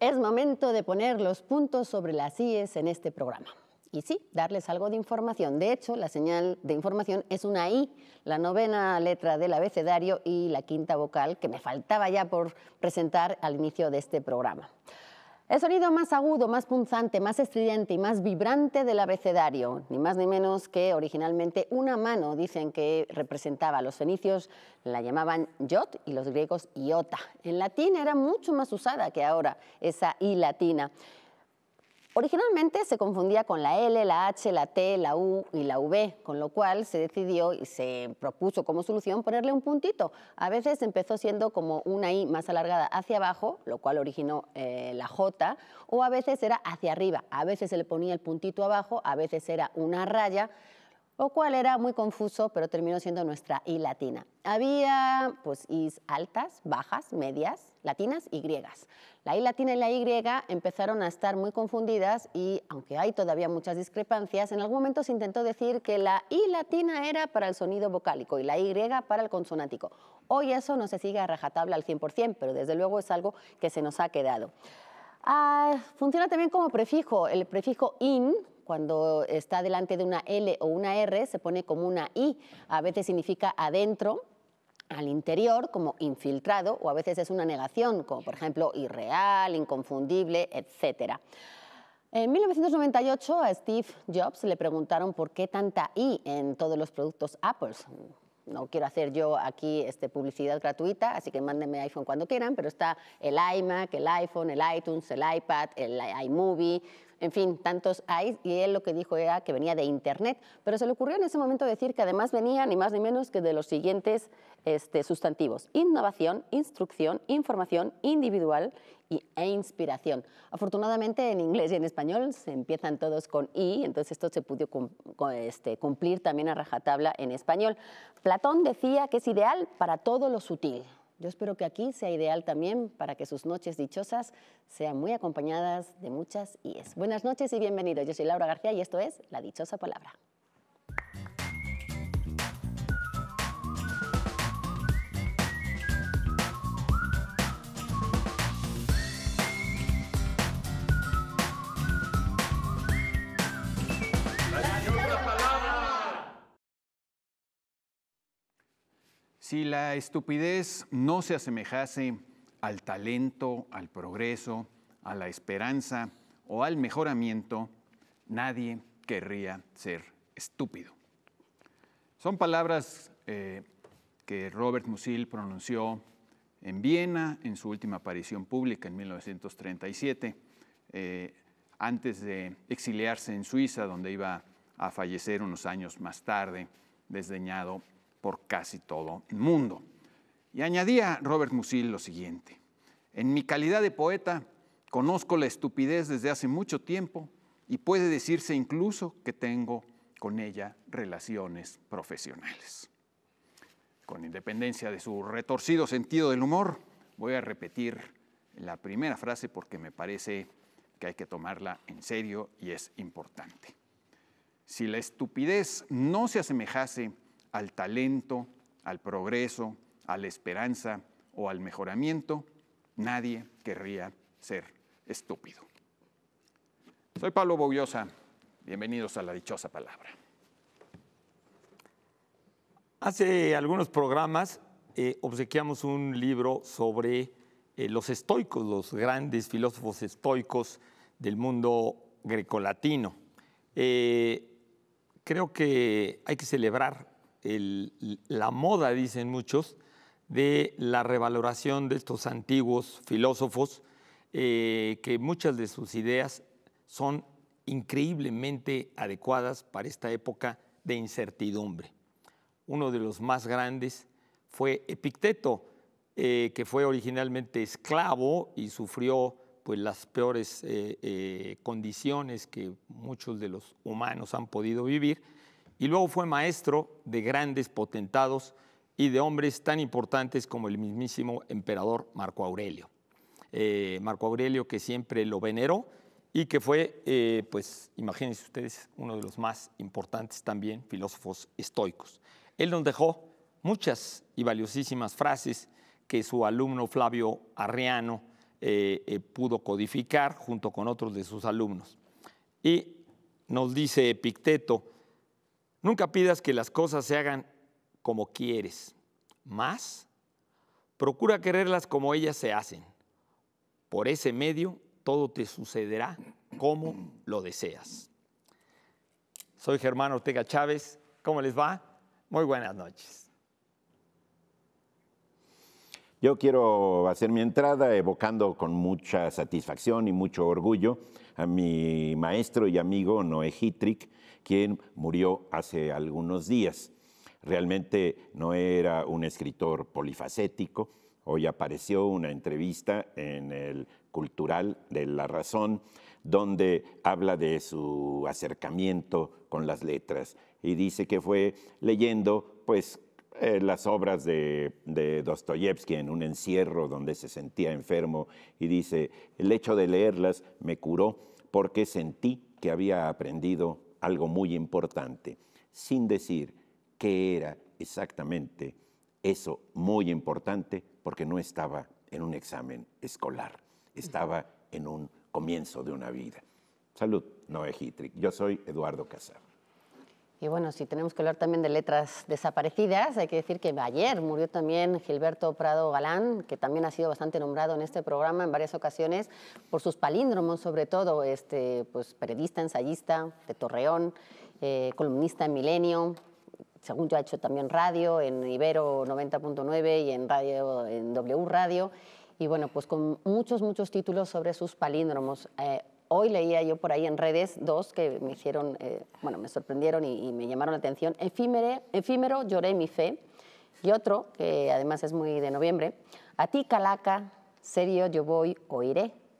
Es momento de poner los puntos sobre las IES en este programa. Y sí, darles algo de información. De hecho, la señal de información es una I, la novena letra del abecedario y la quinta vocal que me faltaba ya por presentar al inicio de este programa. El sonido más agudo, más punzante, más estridente y más vibrante del abecedario, ni más ni menos que originalmente una mano, dicen que representaba. a Los fenicios la llamaban yot y los griegos iota. En latín era mucho más usada que ahora esa i latina. Originalmente se confundía con la L, la H, la T, la U y la V, con lo cual se decidió y se propuso como solución ponerle un puntito. A veces empezó siendo como una I más alargada hacia abajo, lo cual originó eh, la J, o a veces era hacia arriba. A veces se le ponía el puntito abajo, a veces era una raya, lo cual era muy confuso, pero terminó siendo nuestra I latina. Había pues Is altas, bajas, medias, latinas y griegas. La I latina y la Y empezaron a estar muy confundidas y, aunque hay todavía muchas discrepancias, en algún momento se intentó decir que la I latina era para el sonido vocálico y la Y para el consonático. Hoy eso no se sigue a rajatabla al 100%, pero desde luego es algo que se nos ha quedado. Ah, funciona también como prefijo. El prefijo in cuando está delante de una L o una R, se pone como una I. A veces significa adentro, al interior como infiltrado o a veces es una negación, como por ejemplo irreal, inconfundible, etc. En 1998 a Steve Jobs le preguntaron por qué tanta I en todos los productos Apple. No quiero hacer yo aquí este, publicidad gratuita, así que mándenme iPhone cuando quieran, pero está el iMac, el iPhone, el iTunes, el iPad, el iMovie, en fin, tantos hay, y él lo que dijo era que venía de Internet, pero se le ocurrió en ese momento decir que además venía ni más ni menos que de los siguientes este, sustantivos, innovación, instrucción, información individual y, e inspiración. Afortunadamente en inglés y en español se empiezan todos con I, entonces esto se pudo este, cumplir también a rajatabla en español. Platón decía que es ideal para todo lo sutil, yo espero que aquí sea ideal también para que sus noches dichosas sean muy acompañadas de muchas IES. Buenas noches y bienvenidos. Yo soy Laura García y esto es La Dichosa Palabra. Si la estupidez no se asemejase al talento, al progreso, a la esperanza o al mejoramiento, nadie querría ser estúpido. Son palabras eh, que Robert Musil pronunció en Viena en su última aparición pública en 1937, eh, antes de exiliarse en Suiza, donde iba a fallecer unos años más tarde, desdeñado por casi todo el mundo. Y añadía Robert Musil lo siguiente, en mi calidad de poeta conozco la estupidez desde hace mucho tiempo y puede decirse incluso que tengo con ella relaciones profesionales. Con independencia de su retorcido sentido del humor, voy a repetir la primera frase porque me parece que hay que tomarla en serio y es importante. Si la estupidez no se asemejase al talento, al progreso, a la esperanza o al mejoramiento, nadie querría ser estúpido. Soy Pablo Bogliosa, Bienvenidos a la dichosa palabra. Hace algunos programas eh, obsequiamos un libro sobre eh, los estoicos, los grandes filósofos estoicos del mundo grecolatino. Eh, creo que hay que celebrar la moda, dicen muchos, de la revaloración de estos antiguos filósofos, eh, que muchas de sus ideas son increíblemente adecuadas para esta época de incertidumbre. Uno de los más grandes fue Epicteto, eh, que fue originalmente esclavo y sufrió pues, las peores eh, condiciones que muchos de los humanos han podido vivir y luego fue maestro de grandes potentados y de hombres tan importantes como el mismísimo emperador Marco Aurelio. Eh, Marco Aurelio que siempre lo veneró y que fue, eh, pues imagínense ustedes, uno de los más importantes también filósofos estoicos. Él nos dejó muchas y valiosísimas frases que su alumno Flavio Arriano eh, pudo codificar junto con otros de sus alumnos. Y nos dice Epicteto Nunca pidas que las cosas se hagan como quieres. Más, procura quererlas como ellas se hacen. Por ese medio, todo te sucederá como lo deseas. Soy Germán Ortega Chávez. ¿Cómo les va? Muy buenas noches. Yo quiero hacer mi entrada evocando con mucha satisfacción y mucho orgullo a mi maestro y amigo Noé Hitrick, quien murió hace algunos días. Realmente no era un escritor polifacético. Hoy apareció una entrevista en el Cultural de la Razón donde habla de su acercamiento con las letras y dice que fue leyendo pues eh, las obras de, de, Dostoyevsky en un encierro donde se sentía enfermo y dice, el hecho de leerlas me curó porque sentí que había aprendido algo muy importante, sin decir qué era exactamente eso muy importante, porque no estaba en un examen escolar, estaba en un comienzo de una vida. Salud, Noé Hitrick. Yo soy Eduardo Casar. Y bueno, si tenemos que hablar también de letras desaparecidas, hay que decir que ayer murió también Gilberto Prado Galán, que también ha sido bastante nombrado en este programa en varias ocasiones por sus palíndromos, sobre todo, este, pues, periodista, ensayista de Torreón, eh, columnista en Milenio, según yo ha hecho también radio en Ibero 90.9 y en radio en W Radio y bueno, pues con muchos, muchos títulos sobre sus palíndromos. Eh, hoy leía yo por ahí en redes dos que me hicieron, eh, bueno, me sorprendieron y, me llamaron la atención. Efímero, efímero, lloré mi fe. Y otro, que además es muy de noviembre, a ti calaca, serio yo voy o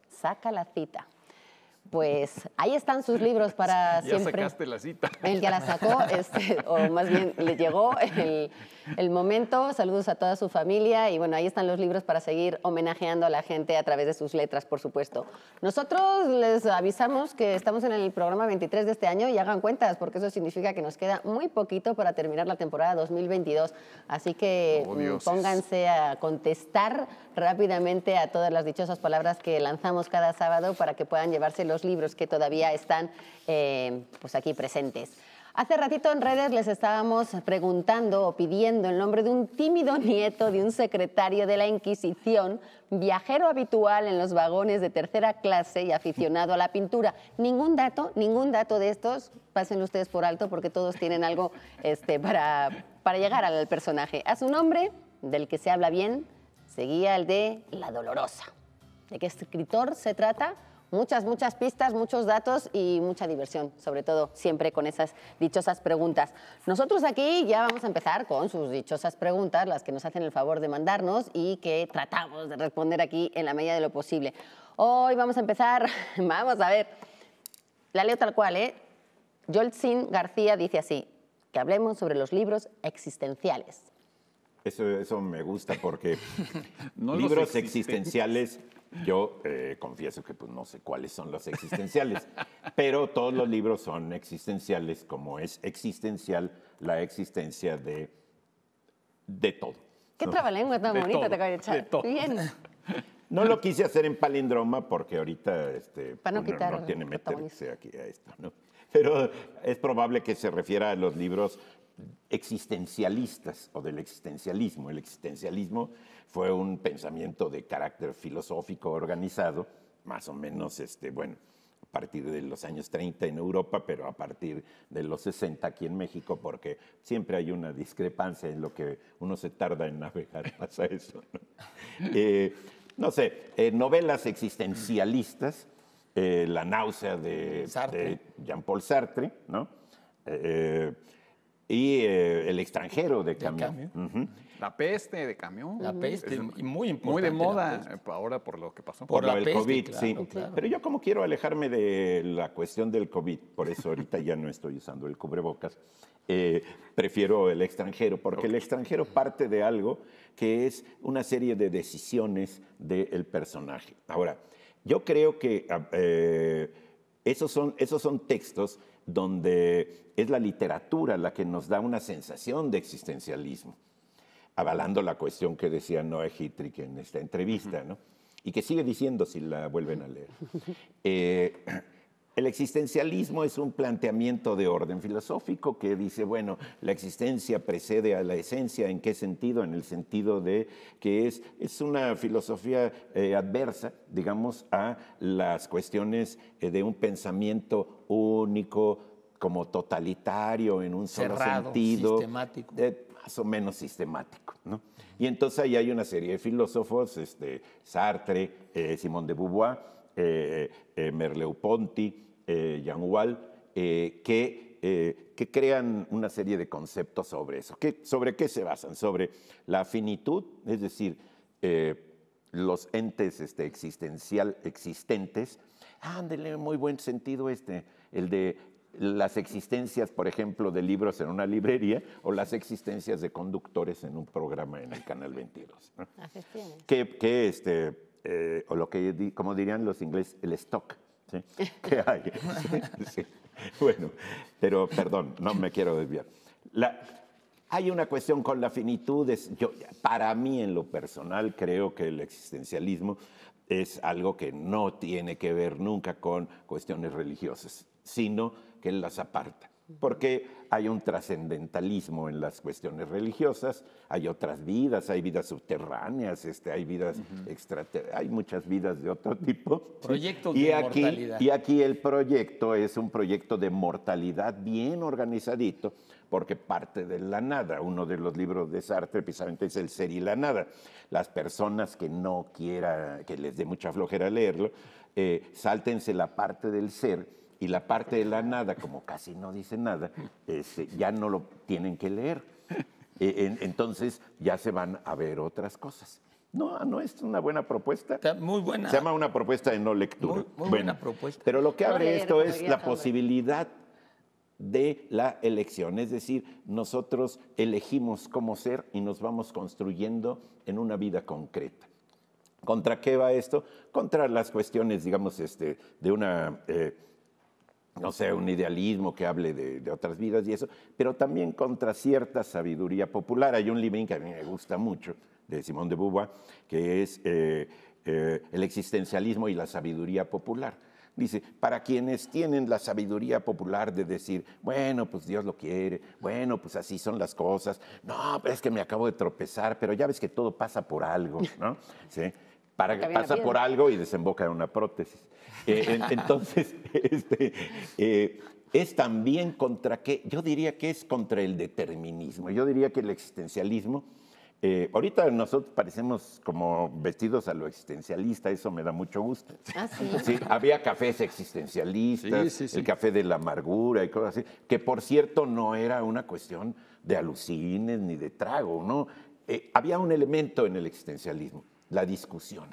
saca la cita pues ahí están sus libros para ya sacaste la cita. El ya la sacó, este, o más bien le llegó el, momento. Saludos a toda su familia y bueno, ahí están los libros para seguir homenajeando a la gente a través de sus letras, por supuesto. Nosotros les avisamos que estamos en el programa 23 de este año y hagan cuentas, porque eso significa que nos queda muy poquito para terminar la temporada 2022. Así que oh, mm, pónganse a contestar rápidamente a todas las dichosas palabras que lanzamos cada sábado para que puedan llevarse los libros que todavía están eh, pues aquí presentes. Hace ratito en redes les estábamos preguntando o pidiendo el nombre de un tímido nieto de un secretario de la Inquisición, viajero habitual en los vagones de tercera clase y aficionado a la pintura. Ningún dato, ningún dato de estos, pásenlo ustedes por alto porque todos tienen algo este, para, para llegar al personaje. A su nombre, del que se habla bien, Seguía el de La Dolorosa. ¿De qué escritor se trata? Muchas, muchas pistas, muchos datos y mucha diversión, sobre todo siempre con esas dichosas preguntas. Nosotros aquí ya vamos a empezar con sus dichosas preguntas, las que nos hacen el favor de mandarnos y que tratamos de responder aquí en la medida de lo posible. Hoy vamos a empezar, vamos a ver, la leo tal cual, ¿eh? Joltsin García dice así, que hablemos sobre los libros existenciales. Eso, me gusta porque libros existenciales, yo eh, confieso que pues, no sé cuáles son los existenciales, pero todos los libros son existenciales, como es existencial la existencia de, de todo. Qué ¿no? tan bonita te acabo de echar. Bien. No lo quise hacer en palindroma porque ahorita este, no, tiene aquí a esto, ¿no? Pero es probable que se refiera a los libros existencialistas o del existencialismo. El existencialismo fue un pensamiento de carácter filosófico organizado, más o menos, este, bueno, a partir de los años 30 en Europa, pero a partir de los 60 aquí en México, porque siempre hay una discrepancia en lo que uno se tarda en navegar, pasa eso. ¿no? Eh, sé, novelas existencialistas, eh, La náusea de, de Jean-Paul Sartre, ¿no? Eh, y eh, el extranjero de camión. La peste de camión. La peste, muy importante. Muy de moda ahora por lo que pasó. Por, la, peste, COVID, sí. Pero yo como quiero alejarme de la cuestión del COVID, por eso ahorita ya no estoy usando el cubrebocas, eh, prefiero el extranjero, porque el extranjero parte de algo que es una serie de decisiones del personaje. Ahora, yo creo que ah, eh, esos, son, esos son textos donde es la literatura la que nos da una sensación de existencialismo, avalando la cuestión que decía Noé Hittrich en esta entrevista, ¿no? y que sigue diciendo si la vuelven a leer. Eh, El existencialismo es un planteamiento de orden filosófico que dice, bueno, la existencia precede a la esencia, ¿en qué sentido? En el sentido de que es, es una filosofía eh, adversa, digamos, a las cuestiones eh, de un pensamiento único, como totalitario, en un solo sentido. Sistemático. Eh, más o menos sistemático. Y entonces ahí hay una serie de filósofos, este, Sartre, Simón de Beauvoir, Merleau-Ponty, eh, eh, que, eh, que, crean una serie de conceptos sobre eso. ¿Sobre qué se basan? Sobre la finitud, es decir, eh, los entes este, existencial existentes. Ándele, muy buen sentido este, el de las existencias, por ejemplo, de libros en una librería o las existencias de conductores en un programa en el Canal 22. Que, este, o lo que, como dirían los ingleses, el stock hay. Bueno, pero perdón, no me quiero desviar. hay una cuestión con la finitud. yo, para mí, en lo personal, creo que el existencialismo es algo que no tiene que ver nunca con cuestiones religiosas, sino que las aparta porque hay un trascendentalismo en las cuestiones religiosas, hay otras vidas, hay vidas subterráneas, este, hay vidas hay muchas vidas de otro tipo. Proyectos y de aquí, mortalidad. Y aquí el proyecto es un proyecto de mortalidad bien organizadito, porque parte de la nada. Uno de los libros de Sartre precisamente es El ser y la nada. Las personas que no quieran que les dé mucha flojera leerlo, eh, sáltense la parte del ser y la parte de la nada, como casi no dice nada, este, ya no lo tienen que leer. E, entonces ya se van a ver otras cosas. No, no es una buena propuesta. muy buena. Se llama una propuesta de no lectura. Muy, buena propuesta. Pero lo que abre esto es la posibilidad de la elección, es decir, nosotros elegimos cómo ser y nos vamos construyendo en una vida concreta. ¿Contra qué va esto? Contra las cuestiones, digamos, este, de una eh, no sé, un idealismo que hable de, otras vidas y eso, pero también contra cierta sabiduría popular. Hay un libro que a mí me gusta mucho, de Simón de Beauvoir, que es eh, eh, El existencialismo y la sabiduría popular. Dice, para quienes tienen la sabiduría popular de decir, bueno, pues Dios lo quiere, bueno, pues así son las cosas, no, es que me acabo de tropezar, pero ya ves que todo pasa por algo, ¿no? ¿Sí? Para, pasa por algo y desemboca en una prótesis entonces, este, eh, es también contra qué, yo diría que es contra el determinismo, yo diría que el existencialismo, eh, ahorita nosotros parecemos como vestidos a lo existencialista, eso me da mucho gusto. Ah, había cafés existencialistas, el café de la amargura y cosas así, que por cierto no era una cuestión de alucines ni de trago, ¿no? Eh, había un elemento en el existencialismo, la discusión.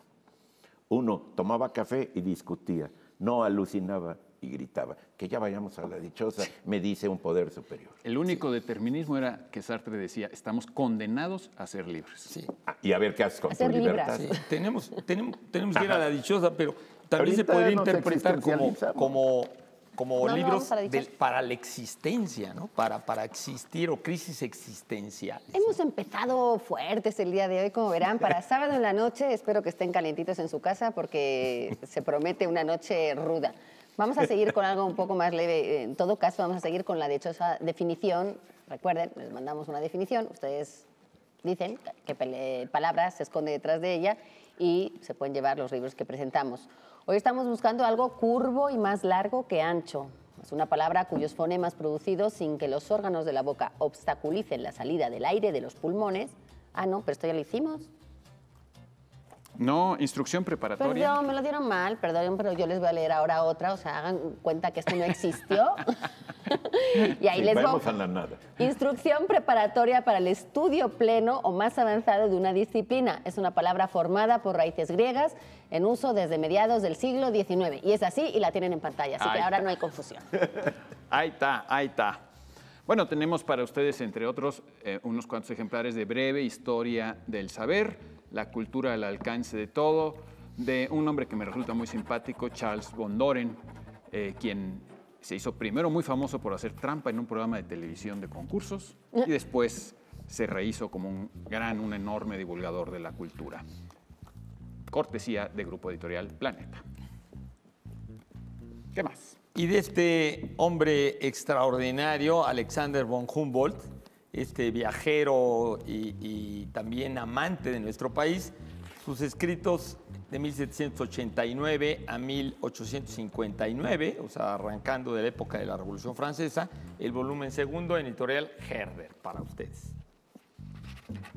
Uno tomaba café y discutía, no alucinaba y gritaba. Que ya vayamos a la dichosa, me dice un poder superior. El único determinismo era que Sartre decía, estamos condenados a ser libres. Sí. Ah, y a ver qué haces con tu libertad. tenemos, tenemos, tenemos que ir a la dichosa, pero también se puede interpretar como, como como libros para la existencia, ¿no? Para, para existir o crisis existencial. Hemos empezado fuertes el día de hoy, como verán, para sábado en la noche. Espero que estén calentitos en su casa porque se promete una noche ruda. Vamos a seguir con algo un poco más leve. En todo caso, vamos a seguir con la dichosa definición. Recuerden, les mandamos una definición. Ustedes dicen qué palabra se esconde detrás de ella y se pueden llevar los libros que presentamos. Hoy estamos buscando algo curvo y más largo que ancho. Es una palabra cuyos fonemas producidos sin que los órganos de la boca obstaculicen la salida del aire de los pulmones. Ah, no, pero esto ya lo hicimos. No, instrucción preparatoria. Perdón, me lo dieron mal, perdón, pero yo les voy a leer ahora otra, o sea, hagan cuenta que esto no existió. y ahí les vamos a la nada. Instrucción preparatoria para el estudio pleno o más avanzado de una disciplina. Es una palabra formada por raíces griegas en uso desde mediados del siglo XIX. Y es así y la tienen en pantalla, así que ahora no hay confusión. Ahí está, ahí está. Bueno, tenemos para ustedes, entre otros, eh, unos cuantos ejemplares de breve historia del saber la cultura al alcance de todo, de un hombre que me resulta muy simpático, Charles von Doren, eh, quien se hizo primero muy famoso por hacer trampa en un programa de televisión de concursos y eh. después se rehizo como un gran, un enorme divulgador de la cultura. Cortesía de Grupo Editorial Planeta. ¿Qué más? Y de este hombre extraordinario, Alexander von Humboldt, este viajero y, también amante de nuestro país, sus escritos de 1789 a 1859, o sea, arrancando de la época de la Revolución Francesa, el volumen segundo, editorial Herder, para ustedes.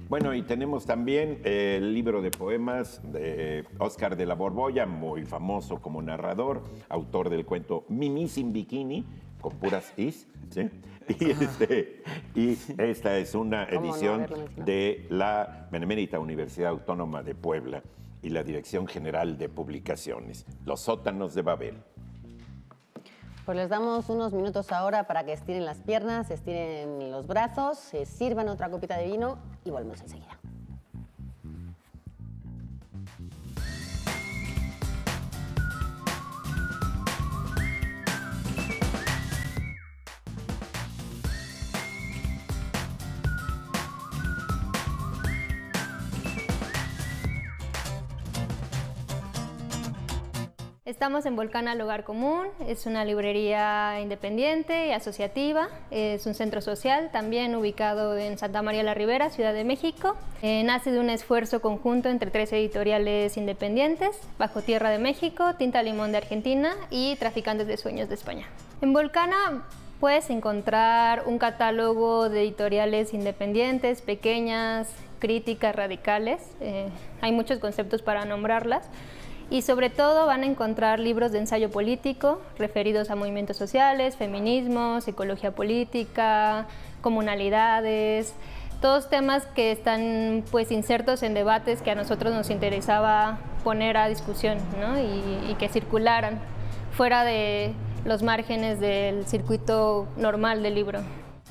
Bueno, y tenemos también el libro de poemas de Óscar de la Borbolla, muy famoso como narrador, autor del cuento Mimi sin bikini, con puras is, ¿sí? Este, y, esta es una edición de la Benemérita Universidad Autónoma de Puebla y la Dirección General de Publicaciones, Los Sótanos de Babel. Pues les damos unos minutos ahora para que estiren las piernas, estiren los brazos, eh, sirvan otra copita de vino y volvemos enseguida. Estamos en Volcana al Hogar Común, es una librería independiente y asociativa, es un centro social también ubicado en Santa María la Ribera, Ciudad de México. Eh, nace de un esfuerzo conjunto entre tres editoriales independientes, Bajo Tierra de México, Tinta Limón de Argentina y Traficantes de Sueños de España. En Volcana puedes encontrar un catálogo de editoriales independientes, pequeñas, críticas radicales, eh, hay muchos conceptos para nombrarlas y sobre todo van a encontrar libros de ensayo político referidos a movimientos sociales, feminismo, psicología política, comunalidades, todos temas que están pues insertos en debates que a nosotros nos interesaba poner a discusión y, y que circularan fuera de los márgenes del circuito normal del libro.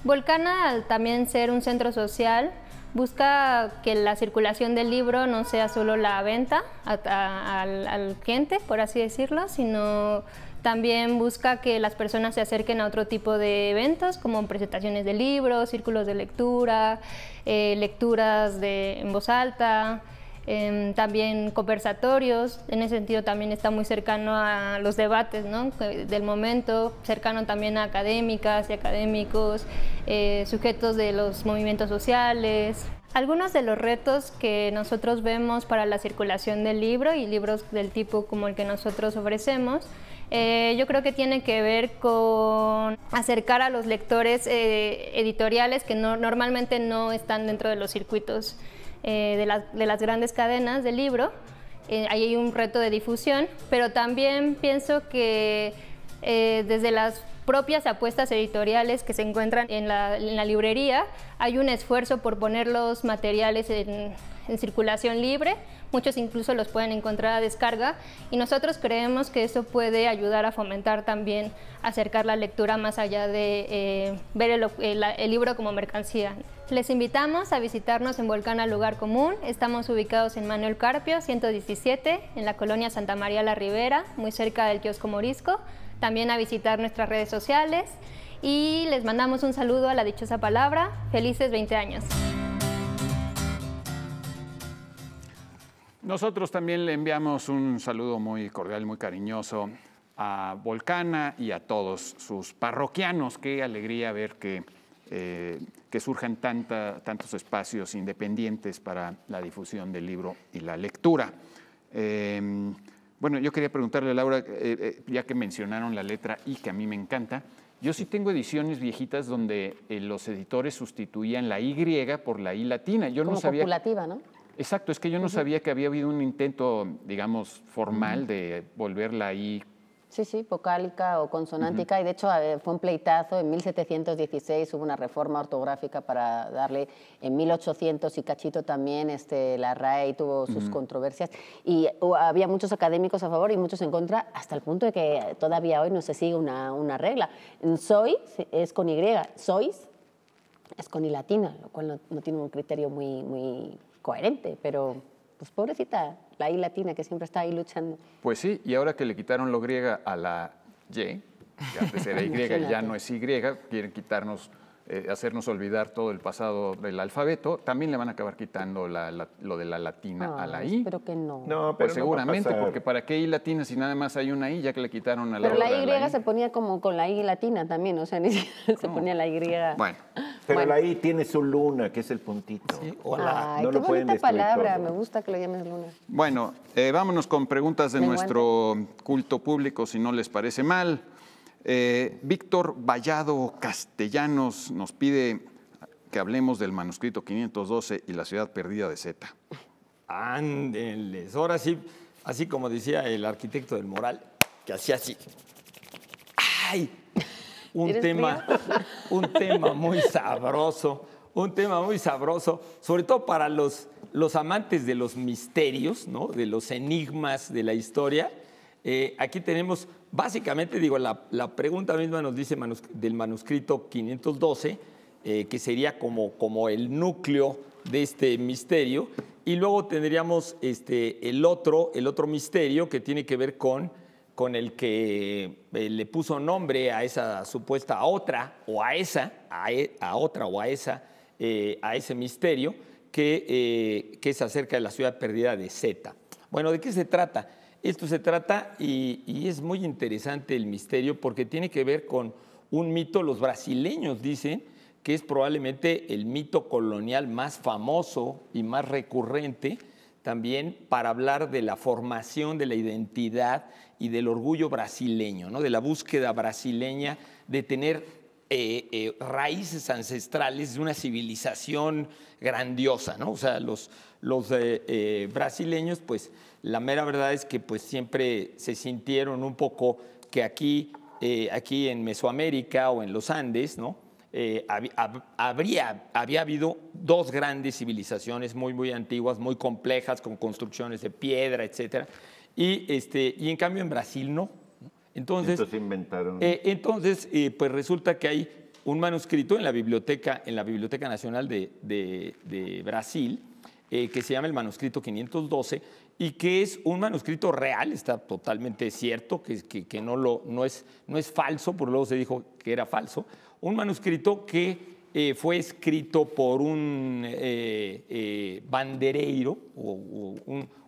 Volcana, al también ser un centro social, busca que la circulación del libro no sea solo la venta al cliente, por así decirlo, sino también busca que las personas se acerquen a otro tipo de eventos, como presentaciones de libros, círculos de lectura, eh, lecturas de, en voz alta, Em, también conversatorios, en ese sentido también está muy cercano a los debates del momento, cercano también a académicas y académicos, eh, sujetos de los movimientos sociales. Algunos de los retos que nosotros vemos para la circulación del libro y libros del tipo como el que nosotros ofrecemos, eh, yo creo que tiene que ver con acercar a los lectores eh, editoriales que normalmente no están dentro de los circuitos eh, de, las grandes cadenas del libro. Eh, ahí hay un reto de difusión, pero también pienso que eh, desde las propias apuestas editoriales que se encuentran en la librería, hay un esfuerzo por poner los materiales en en circulación libre, muchos incluso los pueden encontrar a descarga y nosotros creemos que eso puede ayudar a fomentar también acercar la lectura más allá de eh, ver el, eh, el libro como mercancía. Les invitamos a visitarnos en Volcán al Lugar Común. Estamos ubicados en Manuel Carpio, 117, en la colonia Santa María La Ribera, muy cerca del kiosco Morisco. También a visitar nuestras redes sociales. Y les mandamos un saludo a la dichosa palabra. Felices 20 años. Nosotros también le enviamos un saludo muy cordial, muy cariñoso a Volcana y a todos sus parroquianos. Qué alegría ver que, eh, que surjan tanta, tantos espacios independientes para la difusión del libro y la lectura. Em, bueno, yo quería preguntarle, a Laura, eh, eh, ya que mencionaron la letra I, que a mí me encanta, yo sí tengo ediciones viejitas donde los editores sustituían la Y por la I latina. Yo no sabía. ¿no? Exacto, es que yo no sabía que había habido un intento, digamos, formal de volverla ahí. Sí, sí, vocálica o consonántica, y de hecho eh, fue un pleitazo, en 1716 hubo una reforma ortográfica para darle, en 1800 y cachito también este, la RAE tuvo sus controversias, y había muchos académicos a favor y muchos en contra, hasta el punto de que todavía hoy no se sigue una, regla. Soy es con Y, sois es con Y latina, lo cual no, tiene un criterio muy coherente, pero pues pobrecita, la I latina que siempre está ahí luchando. Pues sí, y ahora que le quitaron lo griega a la Y, que antes era Y y ya no es Y, quieren quitarnos, eh, hacernos olvidar todo el pasado del alfabeto, también le van a acabar quitando lo de la latina a la I. Pero que no. no pero pues seguramente, porque ¿para qué I latina si nada más hay una I ya que le quitaron a la Pero la, Y se ponía como con la I latina también, o sea, ni siquiera se ponía la Y. Bueno. Pero ahí tiene su luna, que es el puntito. hola. Ay, qué bonita palabra, me gusta que lo llames luna. Bueno, eh, vámonos con preguntas de nuestro culto público, si no les parece mal. Eh, Víctor Vallado Castellanos nos pide que hablemos del manuscrito 512 y la ciudad perdida de Z. Ándenles, ahora sí, así como decía el arquitecto del Moral, que hacía así. ¡Ay! un tema, un tema muy sabroso, un tema muy sabroso, sobre todo para los, los amantes de los misterios, ¿no? de los enigmas de la historia. Eh, aquí tenemos, básicamente, digo, la, pregunta misma nos dice del manuscrito 512, eh, que sería como, como el núcleo de este misterio. Y luego tendríamos este, el, otro, el otro misterio que tiene que ver con con el que eh, le puso nombre a esa supuesta otra o a esa, a, e, otra o a esa, eh, a ese misterio eh, que, es acerca de la ciudad perdida de Zeta. Bueno, ¿de qué se trata? Esto se trata y, es muy interesante el misterio porque tiene que ver con un mito, los brasileños dicen que es probablemente el mito colonial más famoso y más recurrente también para hablar de la formación de la identidad y del orgullo brasileño, ¿no? de la búsqueda brasileña de tener eh, eh, raíces ancestrales de una civilización grandiosa. ¿no? O sea, los, eh, brasileños, pues la mera verdad es que pues, siempre se sintieron un poco que aquí, aquí en Mesoamérica o en los Andes, ¿no? Eh, habría, había habido dos grandes civilizaciones muy, muy antiguas, muy complejas, con construcciones de piedra, etc. Y, este, y en cambio en Brasil no. Entonces, inventaron. Eh, entonces, eh, pues resulta que hay un manuscrito en la Biblioteca, en la biblioteca Nacional de, de, Brasil que se llama el manuscrito 512 y que es un manuscrito real, está totalmente cierto, que, que, que no, lo, no, es, no es falso, por luego se dijo que era falso, un manuscrito que eh, fue escrito por un eh, eh, bandereiro o,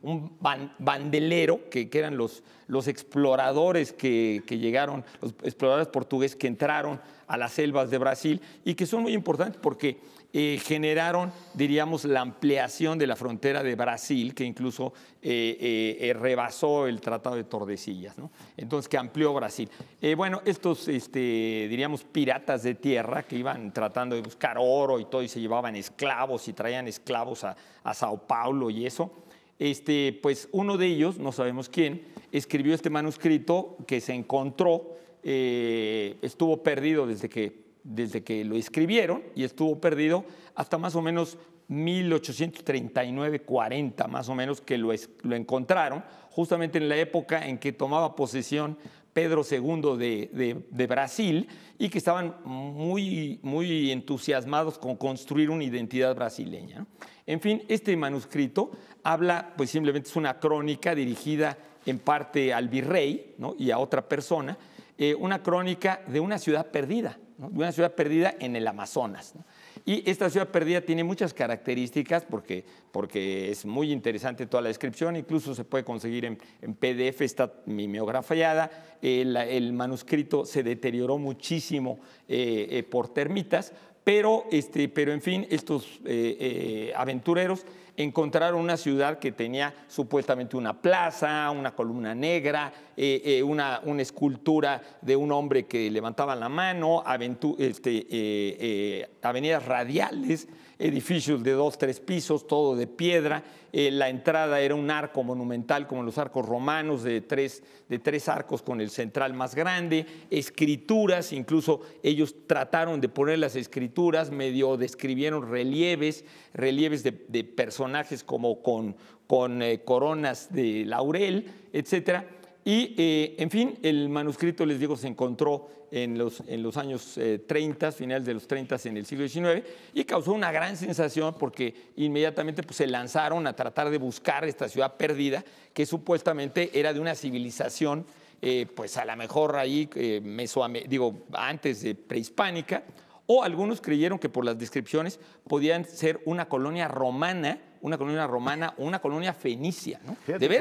un, bandelero, que, eran los, los exploradores que, que, llegaron, los exploradores portugueses que entraron a las selvas de Brasil y que son muy importantes porque eh, generaron, diríamos, la ampliación de la frontera de Brasil, que incluso eh, eh, rebasó el Tratado de Tordesillas, ¿no? entonces que amplió Brasil. bueno, estos, este, diríamos, piratas de tierra que iban tratando de buscar oro y todo, y se llevaban esclavos y traían esclavos a, Sao Paulo y eso, este, pues uno de ellos, no sabemos quién, escribió este manuscrito que se encontró eh, estuvo perdido desde que, desde que lo escribieron y estuvo perdido hasta más o menos 1839-40, más o menos, que lo, encontraron, justamente en la época en que tomaba posesión Pedro II de, Brasil y que estaban muy, muy entusiasmados con construir una identidad brasileña. En fin, este manuscrito habla, pues simplemente es una crónica dirigida en parte al virrey y a otra persona, eh, una crónica de una ciudad perdida, de una ciudad perdida en el Amazonas. Y esta ciudad perdida tiene muchas características porque, porque es muy interesante toda la descripción, incluso se puede conseguir en, PDF, está mimeografiada, eh, el, manuscrito se deterioró muchísimo eh, por termitas, pero, este, pero en fin, estos aventureros encontraron una ciudad que tenía supuestamente una plaza, una columna negra, eh, eh, una, escultura de un hombre que levantaba la mano, este, eh, avenidas radiales edificios de dos, tres pisos, todo de piedra. Eh, la entrada era un arco monumental como los arcos romanos, de tres, de tres arcos con el central más grande, escrituras, incluso ellos trataron de poner las escrituras, medio describieron relieves, relieves de, personajes como con, con eh, coronas de laurel, etcétera y, eh, en fin, el manuscrito, les digo, se encontró en los, en los años 30, eh, finales de los 30 en el siglo XIX, y causó una gran sensación porque inmediatamente pues, se lanzaron a tratar de buscar esta ciudad perdida, que supuestamente era de una civilización, eh, pues a lo mejor ahí, digo, antes de prehispánica, o algunos creyeron que por las descripciones podían ser una colonia romana, una colonia romana una colonia fenicia, ¿no?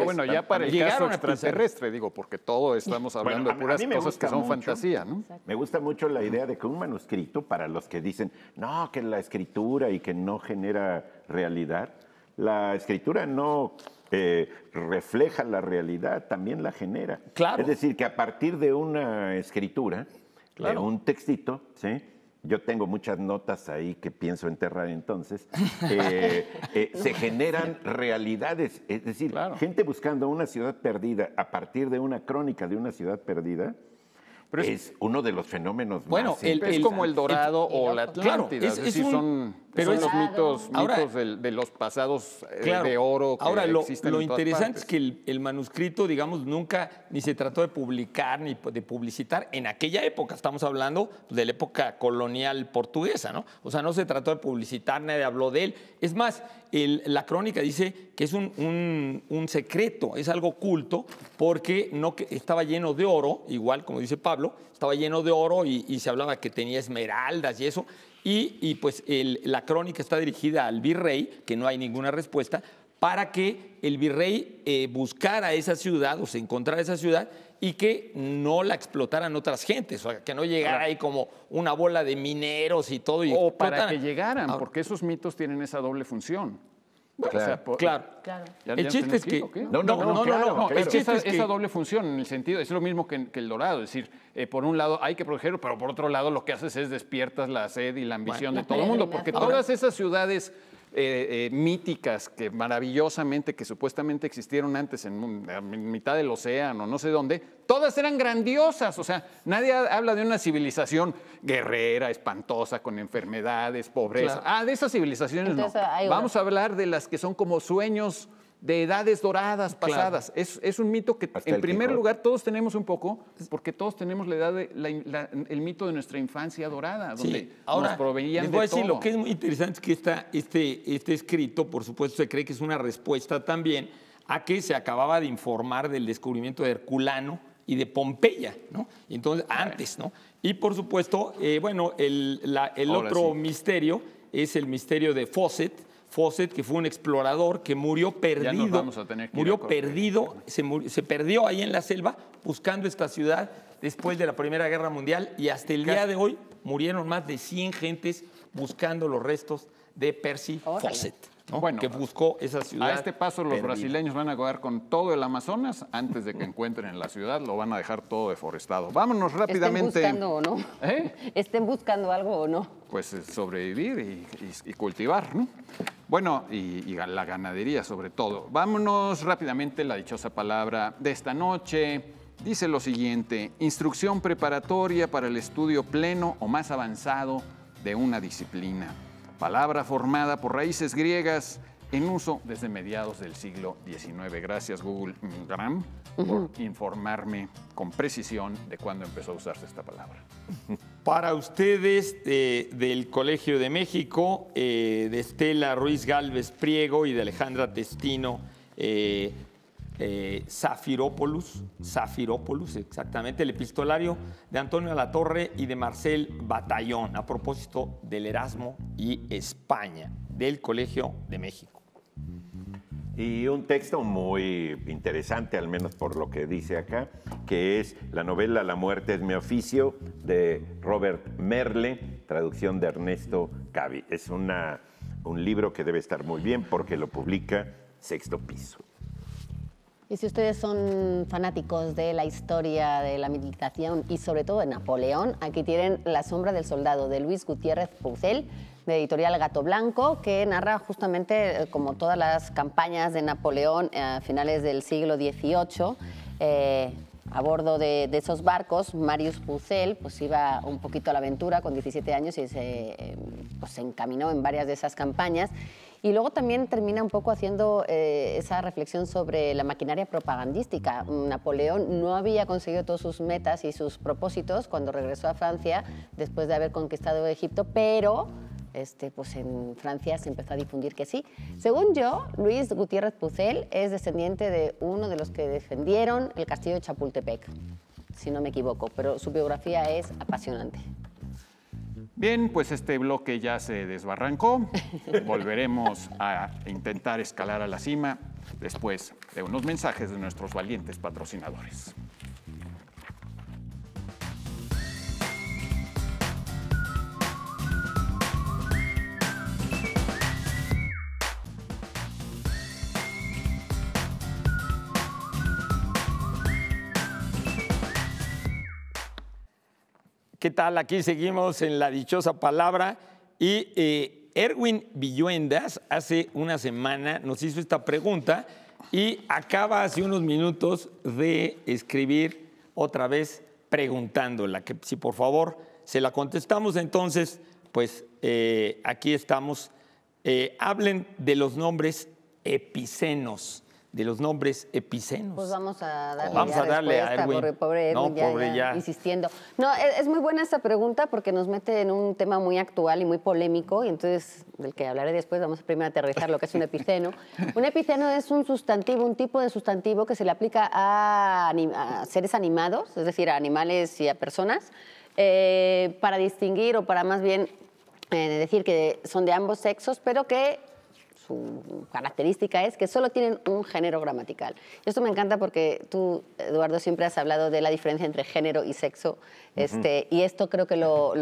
bueno, ya para el caso extraterrestre, digo, porque todo estamos hablando de puras cosas que son fantasía, ¿no? Me gusta mucho la idea de que un manuscrito, para los que dicen, no, que la escritura y que no genera realidad, la escritura no eh, refleja la realidad, también la genera. Claro. Es decir, que a partir de una escritura, de un textito, ¿sí? yo tengo muchas notas ahí que pienso enterrar entonces, eh, eh, se generan realidades, es decir, gente buscando una ciudad perdida a partir de una crónica de una ciudad perdida. es, uno de los fenómenos bueno, más. Bueno, es como el Dorado o la Atlántida. Claro, es, son pero son los mitos, de, los pasados eh, de oro. Que ahora, lo, interesante es que el, manuscrito, digamos, nunca ni se trató de publicar ni de publicitar en aquella época. Estamos hablando de la época colonial portuguesa, ¿no? O sea, no se trató de publicitar, nadie habló de él. Es más, la crónica dice que es un, secreto, es algo oculto, porque no estaba lleno de oro, igual como dice Pablo, estaba lleno de oro y se hablaba que tenía esmeraldas y eso. Y, pues la crónica está dirigida al virrey, que no hay ninguna respuesta, para que el virrey eh, buscara esa ciudad o se encontrara esa ciudad y que no la explotaran otras gentes, o sea, que no llegara ahí como una bola de mineros y todo. Y o para que llegaran, porque esos mitos tienen esa doble función. Claro. El chiste es que. No, no, no, El chiste es doble función, en el sentido, es lo mismo que, el dorado. Es decir, eh, por un lado hay que protegerlo, pero por otro lado lo que haces es despiertas la sed y la ambición de todo el mundo. Porque todas esas ciudades eh, eh, míticas que maravillosamente, que supuestamente existieron antes en, mitad del océano, no sé dónde, todas eran grandiosas. O sea, nadie habla de una civilización guerrera, espantosa, con enfermedades, pobreza. Ah, de esas civilizaciones no. Vamos a hablar de las que son como sueños de edades doradas pasadas. Es, un mito que, en primer lugar, todos tenemos un poco, porque todos tenemos la edad de, el mito de nuestra infancia dorada, donde Ahora, les voy a decir, Lo que es muy interesante es que está este, este escrito, por supuesto, se cree que es una respuesta también a que se acababa de informar del descubrimiento de Herculano y de Pompeya, ¿no? entonces, antes, ¿no? Y por supuesto, eh, bueno, el, otro misterio es el misterio de Fawcett, Fawcett, que fue un explorador que murió perdido. vamos a tener murió perdido, se, perdió ahí en la selva buscando esta ciudad después de la Primera Guerra Mundial y hasta el día de hoy murieron más de 100 gentes buscando los restos de Percy Fawcett que buscó esa ciudad. A este paso los brasileños van a acabar con todo el Amazonas antes de que encuentren la ciudad, lo van a dejar todo deforestado. Vámonos rápidamente. ¿Estén buscando o no? ¿Eh? ¿Estén buscando algo o no? Pues eh, sobrevivir y, cultivar, ¿no? Bueno, y, y, la ganadería sobre todo. Vámonos rápidamente la dichosa palabra de esta noche. Dice lo siguiente, instrucción preparatoria para el estudio pleno o más avanzado de una disciplina palabra formada por raíces griegas en uso desde mediados del siglo XIX. Gracias Google Gram por informarme con precisión de cuándo empezó a usarse esta palabra. Para ustedes eh, del Colegio de México, eh, de Estela Ruiz Galvez Priego y de Alejandra Testino, eh, eh, exactamente, el epistolario de Antonio Torre y de Marcel Batallón, a propósito del Erasmo y España, del Colegio de México. Y un texto muy interesante, al menos por lo que dice acá, que es la novela La muerte es mi oficio de Robert Merle, traducción de Ernesto Cavi. Es una, un libro que debe estar muy bien porque lo publica Sexto Piso. Y si ustedes son fanáticos de la historia de la meditación y sobre todo de Napoleón, aquí tienen La sombra del soldado de Luis Gutiérrez Puzel, de editorial Gato Blanco, que narra justamente eh, como todas las campañas de Napoleón eh, a finales del siglo XVIII. Eh, a bordo de, esos barcos, Marius Pucel pues, iba un poquito a la aventura con 17 años y se, pues, se encaminó en varias de esas campañas. Y luego también termina un poco haciendo eh, esa reflexión sobre la maquinaria propagandística. Mm, Napoleón no había conseguido todas sus metas y sus propósitos cuando regresó a Francia después de haber conquistado Egipto, pero... Este, pues en Francia se empezó a difundir que sí. Según yo, Luis Gutiérrez Pucel es descendiente de uno de los que defendieron el castillo de Chapultepec, si no me equivoco, pero su biografía es apasionante. Bien, pues este bloque ya se desbarrancó. Volveremos a intentar escalar a la cima después de unos mensajes de nuestros valientes patrocinadores. Aquí seguimos en la dichosa palabra y eh, Erwin Villuendas hace una semana nos hizo esta pregunta y acaba hace unos minutos de escribir otra vez preguntándola, que si por favor se la contestamos entonces, pues eh, aquí estamos. Eh, hablen de los nombres epicenos de los nombres epicenos. Pues vamos a oh, darle, a, darle Pobre, no, insistiendo. No, e, es, muy buena esta pregunta porque nos mete en un tema muy actual y muy polémico, y entonces del que hablaré después vamos a primero aterrizar lo que es un epiceno. un epiceno es un sustantivo, un tipo de sustantivo que se le aplica a, seres animados, es decir, a animales y a personas, eh, para distinguir o para más bien eh, decir que son de ambos sexos, pero que su característica es que solo tienen un género gramatical. Esto me encanta porque tú, Eduardo, siempre has hablado de la diferencia entre género y sexo, este, y esto creo que lo,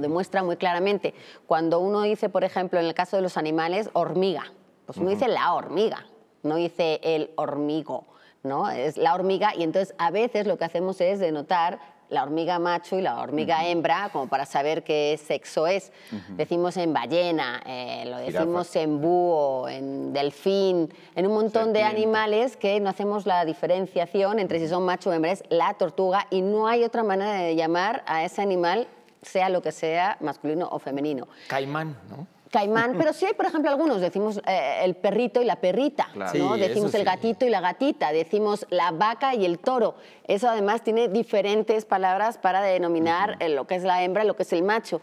demuestra muy claramente. Cuando uno dice, por ejemplo, en el caso de los animales, hormiga, pues uno dice la hormiga, no dice el hormigo. ¿no? Es la hormiga y entonces a veces lo que hacemos es denotar la hormiga macho y la hormiga hembra, como para saber qué sexo es. Decimos en ballena, eh, lo decimos en búho, en delfín, en un montón de animales que no hacemos la diferenciación entre si son macho o hembra, es la tortuga y no hay otra manera de llamar a ese animal, sea lo que sea, masculino o femenino. Caimán, ¿no? Caimán, pero sí hay, por ejemplo, algunos. Decimos eh, el perrito y la perrita, decimos el gatito y la gatita, decimos la vaca y el toro. Eso además tiene diferentes palabras para denominar lo que es la hembra, y lo que es el macho.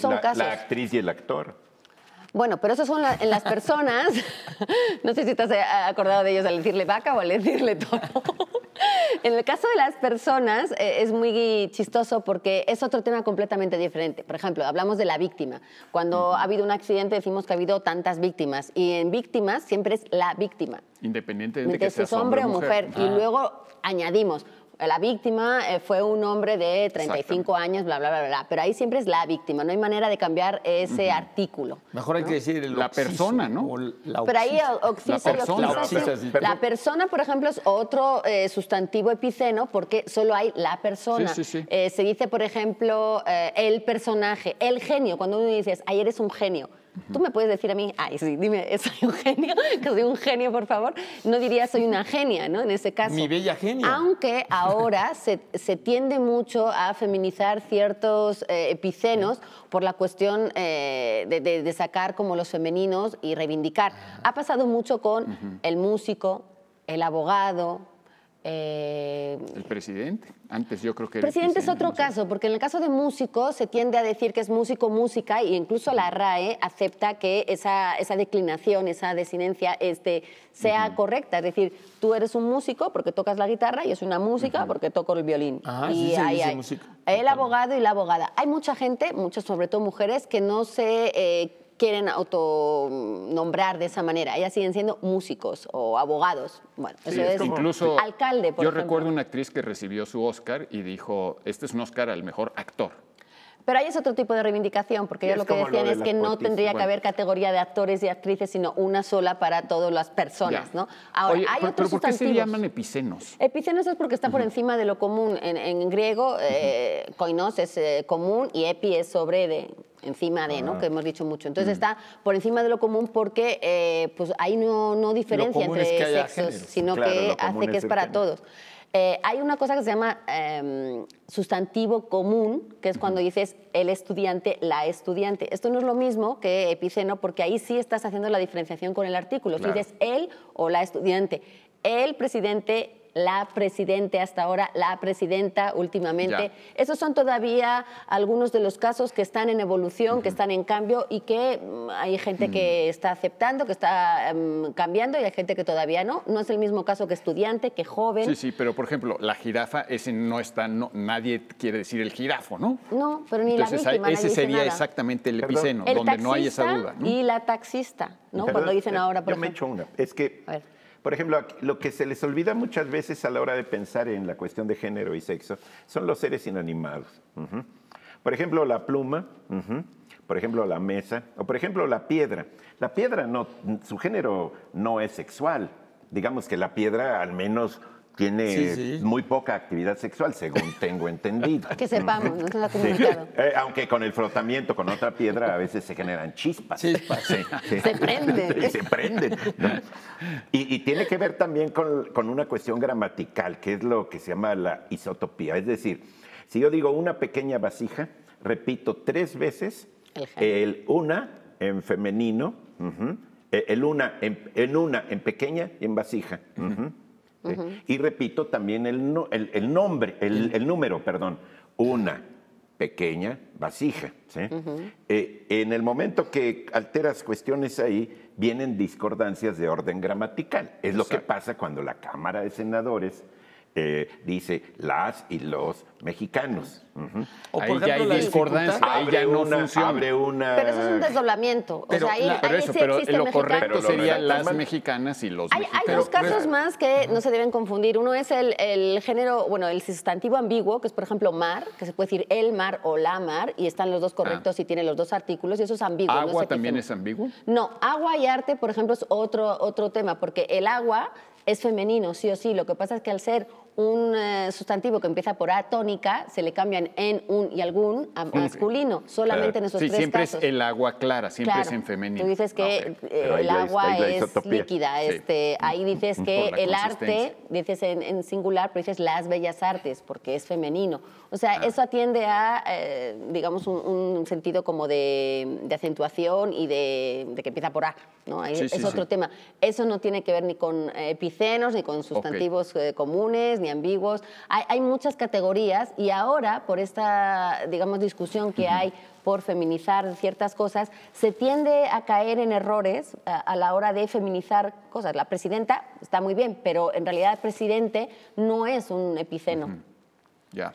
son casos. La actriz y el actor. Bueno, pero eso son en las personas. no sé si estás acordado de ellos al decirle vaca o al decirle toro. en el caso de las personas eh, es muy chistoso porque es otro tema completamente diferente. Por ejemplo, hablamos de la víctima. Cuando ha habido un accidente decimos que ha habido tantas víctimas y en víctimas siempre es la víctima. Independientemente de que, sea hombre, o mujer. Y luego añadimos, eh, la víctima eh, fue un hombre de 35 años, bla, bla, bla, bla. Pero ahí siempre es la víctima. No hay manera de cambiar ese artículo. Mejor hay que decir la persona, ¿no? la pero ahí la persona. persona, por ejemplo, es otro eh, sustantivo epiceno porque solo hay la persona. se dice, por ejemplo, el personaje, el genio. Cuando uno dices, ayer eres un genio Tú me puedes decir a mí, ay, sí, dime, soy un genio, que soy un genio, por favor. No diría soy una genia, ¿no? En ese caso. Mi bella genia. Aunque ahora se, tiende mucho a feminizar ciertos eh, epicenos por la cuestión eh, de, sacar como los femeninos y reivindicar. Ha pasado mucho con el músico, el abogado, eh, el presidente. Antes yo creo que... El presidente, es otro caso, porque en el caso de músico se tiende a decir que es músico, música, y incluso la RAE acepta que esa, esa declinación, esa desinencia este, sea correcta. Es decir, tú eres un músico porque tocas la guitarra y es una música porque toco el violín. Ajá, ah, y sí, sí, El abogado y la abogada. Hay mucha gente, muchas sobre todo mujeres, que no se... Eh, quieren autonombrar mm, de esa manera. Ellas siguen siendo músicos o abogados. Bueno, eso es, incluso alcalde. Por yo recuerdo una actriz que recibió su Oscar y dijo, este es un Oscar al mejor actor. Pero ahí es otro tipo de reivindicación, porque yo lo que decían es que no tendría que haber categoría de actores y actrices, sino una sola para todas las personas, ¿no? Ahora, hay pero, otros pero ¿por qué se llaman epicenos? Epicenos es porque está por encima de lo común. En, griego, koinos eh, es eh, común y epi es sobre de encima de, ah. Que hemos dicho mucho. Entonces mm. está por encima de lo común porque eh, pues ahí no, no diferencia entre sexos, sino que hace que es, para todos. Eh, hay una cosa que se llama em, sustantivo común, que es cuando dices el estudiante, la estudiante. Esto no es lo mismo que epiceno, porque ahí sí estás haciendo la diferenciación con el artículo. Si dices él o la estudiante, el presidente la presidente hasta ahora, la presidenta últimamente. Esos son todavía algunos de los casos que están en evolución, que están en cambio y que mm, hay gente que mm. está aceptando, que está em, cambiando y hay gente que todavía no. No es el mismo caso que estudiante, que joven. Sí, sí, pero por ejemplo, la jirafa, ese no está, nadie quiere decir el jirafo, ¿no? No, pero ni la víctima. Ese sería exactamente el epiceno, donde no hay esa duda. ¿no? Y la taxista, ¿no? Cuando dicen ahora, por Es que por ejemplo, lo que se les olvida muchas veces a la hora de pensar en la cuestión de género y sexo son los seres inanimados. Por ejemplo, la pluma, por ejemplo, la mesa, o por ejemplo, la piedra. La piedra, no, su género no es sexual. Digamos que la piedra al menos tiene muy poca actividad sexual, según tengo entendido. Que sepamos, no se lo he comunicado. Eh, aunque con el frotamiento con otra piedra a veces se generan chispas. Se prenden. se prenden. Y, tiene que ver también con, una cuestión gramatical, que es lo que se llama la isotopía. Es decir, si yo digo una pequeña vasija, repito tres veces el una en femenino, e, el una en, una en pequeña y en vasija. Y repito también el, nombre, el, número, perdón, una pequeña vasija. Eh, en el momento que alteras cuestiones ahí, vienen discordancias de orden gramatical. Es lo que pasa cuando la Cámara de Senadores dice las y los mexicanos. ya hay discordancia, ahí ya no una, funciona. Abre una... Pero eso es un desdoblamiento. Pero, o sea, ahí, lo correcto sería las mexicanas y los hay, mexicanos. Hay dos casos más que no se deben confundir. Uno es el, género, bueno, el sustantivo ambiguo, que es, por ejemplo, mar, que se puede decir el mar o la mar, y están los dos ah. correctos y tienen los dos artículos, y eso es ambiguo. ¿Agua también es ambiguo? No, agua y arte, por ejemplo, es otro, otro tema, porque el agua es femenino, sí o sí. Lo que pasa es que al ser un eh, sustantivo que empieza por A tónica, se le cambian en, un y algún a masculino, solamente en esos sí, siempre es el agua clara, siempre es en femenino. Tú dices que ah, el agua es líquida, este, ahí dices que el arte, dices en, singular, pero dices las bellas artes, porque es femenino. O sea, ah. eso atiende a, eh, digamos, un, sentido como de, acentuación y de, que empieza por A, ¿no? es otro tema. Eso no tiene que ver ni con eh, epicenos, ni con sustantivos comunes, ambiguos. Hay, muchas categorías y ahora, por esta, digamos, discusión que hay por feminizar ciertas cosas, se tiende a caer en errores eh, a, la hora de feminizar cosas. La presidenta está muy bien, pero en realidad el presidente no es un epiceno.